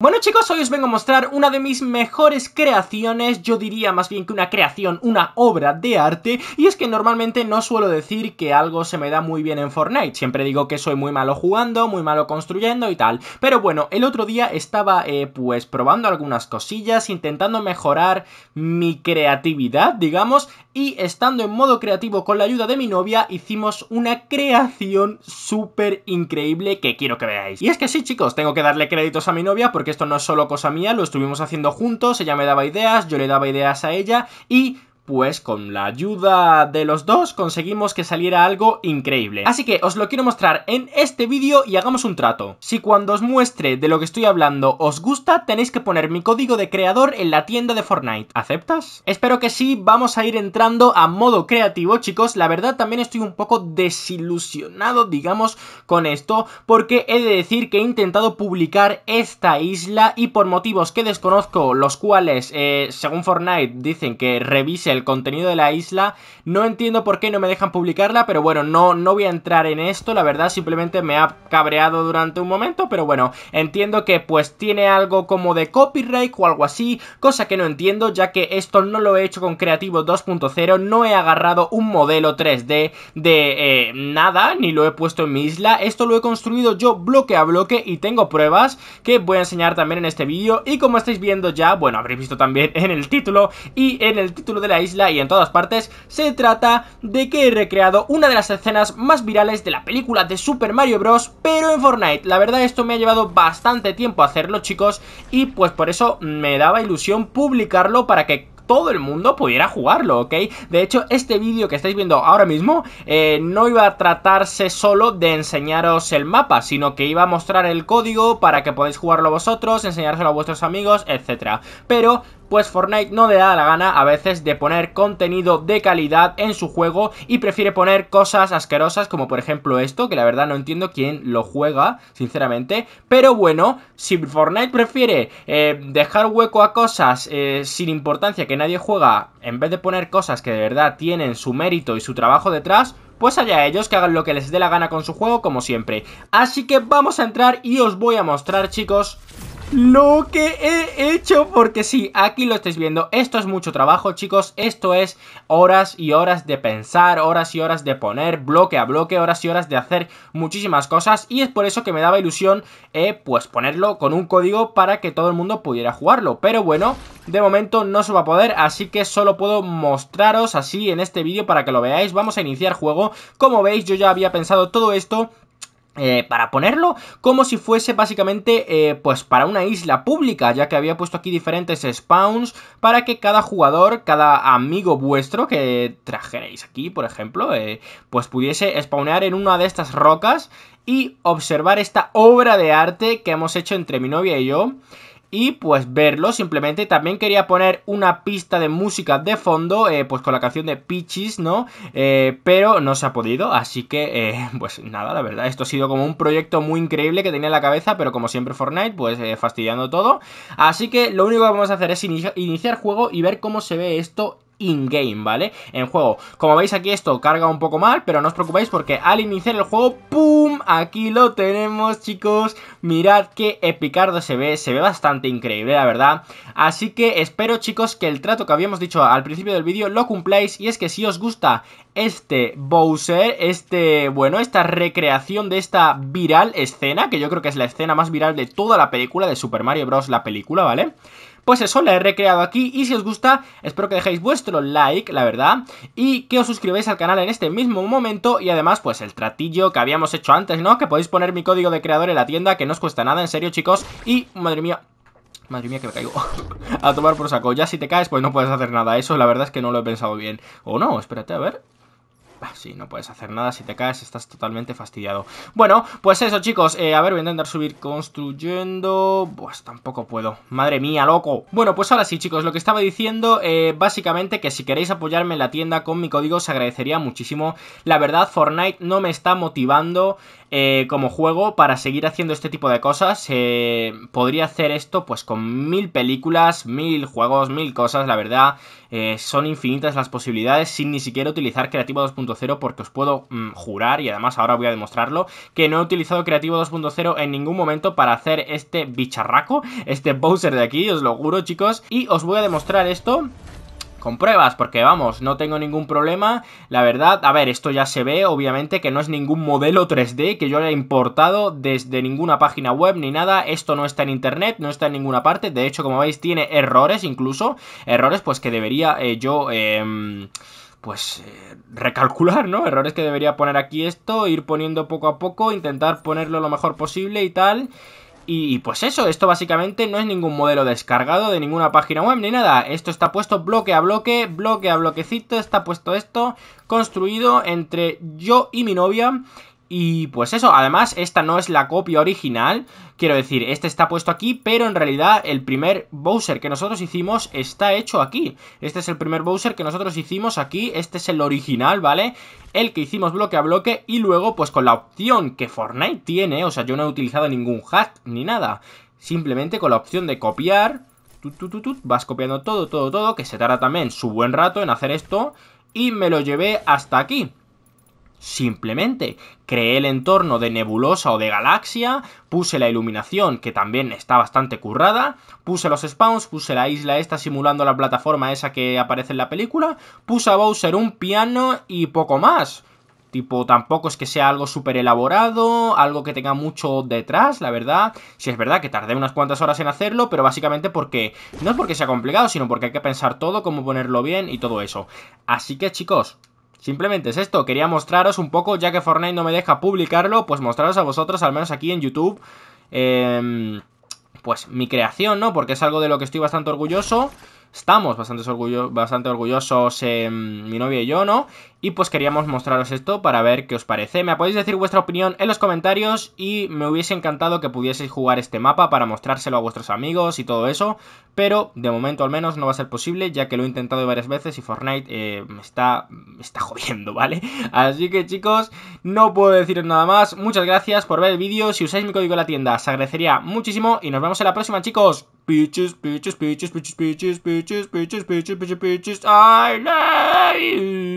Bueno chicos, hoy os vengo a mostrar una de mis mejores creaciones, yo diría más bien que una creación, una obra de arte, y es que normalmente no suelo decir que algo se me da muy bien en Fortnite, siempre digo que soy muy malo jugando, muy malo construyendo y tal, pero bueno, el otro día estaba eh, pues probando algunas cosillas, intentando mejorar mi creatividad, digamos, y estando en modo creativo con la ayuda de mi novia, hicimos una creación súper increíble que quiero que veáis. Y es que sí chicos, tengo que darle créditos a mi novia porque que esto no es solo cosa mía, lo estuvimos haciendo juntos, ella me daba ideas, yo le daba ideas a ella y pues con la ayuda de los dos conseguimos que saliera algo increíble. Así que os lo quiero mostrar en este vídeo y hagamos un trato. Si cuando os muestre de lo que estoy hablando os gusta, tenéis que poner mi código de creador en la tienda de Fortnite. ¿Aceptas? Espero que sí, vamos a ir entrando a modo creativo, chicos. La verdad también estoy un poco desilusionado, digamos, con esto, porque he de decir que he intentado publicar esta isla y por motivos que desconozco, los cuales, eh, según Fortnite, dicen que revise el contenido de la isla. No entiendo por qué no me dejan publicarla, pero bueno, no, no voy a entrar en esto, la verdad simplemente me ha cabreado durante un momento, pero bueno, entiendo que pues tiene algo como de copyright o algo así, cosa que no entiendo ya que esto no lo he hecho con Creativo 2.0, no he agarrado un modelo 3D de eh, nada, ni lo he puesto en mi isla, esto lo he construido yo bloque a bloque y tengo pruebas que voy a enseñar también en este vídeo y como estáis viendo ya, bueno, habréis visto también en el título y en el título de la isla y en todas partes, se trata de que he recreado una de las escenas más virales de la película de Super Mario Bros, pero en Fortnite. La verdad esto me ha llevado bastante tiempo hacerlo chicos y pues por eso me daba ilusión publicarlo para que todo el mundo pudiera jugarlo, ¿ok? De hecho, este vídeo que estáis viendo ahora mismo eh, no iba a tratarse solo de enseñaros el mapa, sino que iba a mostrar el código para que podáis jugarlo vosotros, enseñárselo a vuestros amigos, etc. Pero pues Fortnite no le da la gana a veces de poner contenido de calidad en su juego y prefiere poner cosas asquerosas como por ejemplo esto, que la verdad no entiendo quién lo juega, sinceramente, pero bueno, si Fortnite prefiere eh, dejar hueco a cosas eh, sin importancia que nadie juega, en vez de poner cosas que de verdad tienen su mérito y su trabajo detrás, pues allá ellos que hagan lo que les dé la gana con su juego como siempre. Así que vamos a entrar y os voy a mostrar chicos lo que he hecho, porque sí, aquí lo estáis viendo, esto es mucho trabajo chicos, esto es horas y horas de pensar, horas y horas de poner bloque a bloque, horas y horas de hacer muchísimas cosas y es por eso que me daba ilusión eh, pues ponerlo con un código para que todo el mundo pudiera jugarlo, pero bueno, de momento no se va a poder, así que solo puedo mostraros así en este vídeo para que lo veáis, vamos a iniciar juego, como veis yo ya había pensado todo esto eh, para ponerlo como si fuese básicamente eh, pues para una isla pública ya que había puesto aquí diferentes spawns para que cada jugador cada amigo vuestro que trajeréis aquí por ejemplo eh, pues pudiese spawnear en una de estas rocas y observar esta obra de arte que hemos hecho entre mi novia y yo y pues verlo simplemente. También quería poner una pista de música de fondo, eh, pues con la canción de Peaches, ¿no? Eh, pero no se ha podido, así que eh, pues nada, la verdad, esto ha sido como un proyecto muy increíble que tenía en la cabeza, pero como siempre Fortnite, pues fastidiando todo. Así que lo único que vamos a hacer es iniciar juego y ver cómo se ve esto in-game, ¿vale? En juego. Como veis aquí esto carga un poco mal, pero no os preocupéis porque al iniciar el juego, ¡pum! Aquí lo tenemos, chicos. Mirad qué epicardo se ve, se ve bastante increíble, la verdad. Así que espero, chicos, que el trato que habíamos dicho al principio del vídeo lo cumpláis. Y es que si os gusta este Bowser, este, bueno, esta recreación de esta viral escena, que yo creo que es la escena más viral de toda la película de Super Mario Bros. la película, ¿vale? pues eso, la he recreado aquí y si os gusta, espero que dejéis vuestro like, la verdad, y que os suscribáis al canal en este mismo momento y además, pues el tratillo que habíamos hecho antes, ¿no? Que podéis poner mi código de creador en la tienda, que no os cuesta nada, en serio, chicos, y madre mía... Madre mía que me caigo A tomar por saco, ya si te caes pues no puedes hacer nada Eso la verdad es que no lo he pensado bien O no, espérate, a ver si ah, sí, no puedes hacer nada, si te caes estás totalmente fastidiado. Bueno, pues eso chicos, eh, a ver, voy a intentar subir construyendo... Pues tampoco puedo, madre mía, loco. Bueno, pues ahora sí chicos, lo que estaba diciendo, eh, básicamente que si queréis apoyarme en la tienda con mi código os agradecería muchísimo. La verdad, Fortnite no me está motivando eh, como juego para seguir haciendo este tipo de cosas. Eh, podría hacer esto pues con mil películas, mil juegos, mil cosas, la verdad. Eh, son infinitas las posibilidades sin ni siquiera utilizar Creativo 2.0 porque os puedo mm, jurar, y además ahora voy a demostrarlo, que no he utilizado Creativo 2.0 en ningún momento para hacer este bicharraco, este Bowser de aquí, os lo juro chicos. Y os voy a demostrar esto con pruebas, porque vamos, no tengo ningún problema. La verdad, a ver, esto ya se ve, obviamente, que no es ningún modelo 3D que yo haya importado desde ninguna página web ni nada. Esto no está en internet, no está en ninguna parte. De hecho, como veis, tiene errores incluso. Errores, pues que debería eh, yo. Em, pues eh, recalcular, ¿no? Errores que debería poner aquí esto, ir poniendo poco a poco, intentar ponerlo lo mejor posible y tal. Y pues eso, esto básicamente no es ningún modelo descargado de ninguna página web ni nada. Esto está puesto bloque a bloque, bloque a bloquecito, está puesto esto, construido entre yo y mi novia. Y pues eso, además esta no es la copia original, quiero decir, este está puesto aquí, pero en realidad el primer Bowser que nosotros hicimos está hecho aquí. Este es el primer Bowser que nosotros hicimos aquí, este es el original, ¿vale? El que hicimos bloque a bloque y luego pues con la opción que Fortnite tiene, o sea, yo no he utilizado ningún hack ni nada, simplemente con la opción de copiar, vas copiando todo, todo, todo, que se tarda también su buen rato en hacer esto, y me lo llevé hasta aquí. Simplemente creé el entorno de nebulosa o de galaxia, puse la iluminación que también está bastante currada, puse los spawns, puse la isla esta simulando la plataforma esa que aparece en la película, puse a Bowser un piano y poco más. Tipo, tampoco es que sea algo súper elaborado, algo que tenga mucho detrás, la verdad. Si es verdad que tardé unas cuantas horas en hacerlo, pero básicamente porque... No es porque sea complicado, sino porque hay que pensar todo, cómo ponerlo bien y todo eso. Así que, chicos, Simplemente es esto, quería mostraros un poco, ya que Fortnite no me deja publicarlo, pues mostraros a vosotros, al menos aquí en YouTube, em, pues mi creación, ¿no? Porque es algo de lo que estoy bastante orgulloso estamos bastante, bastante orgullosos em, mi novia y yo, ¿no? Y pues queríamos mostraros esto para ver qué os parece. Me podéis decir vuestra opinión en los comentarios y me hubiese encantado que pudieseis jugar este mapa para mostrárselo a vuestros amigos y todo eso. Pero de momento al menos no va a ser posible ya que lo he intentado varias veces y Fortnite eh, me, está, está jodiendo, ¿vale? Así que chicos, no puedo deciros nada más. Muchas gracias por ver el vídeo. Si usáis mi código en la tienda, os agradecería muchísimo y nos vemos en la próxima, chicos. Peaches, peaches, peaches, peaches, peaches, peaches, peaches, peaches, peaches, peaches,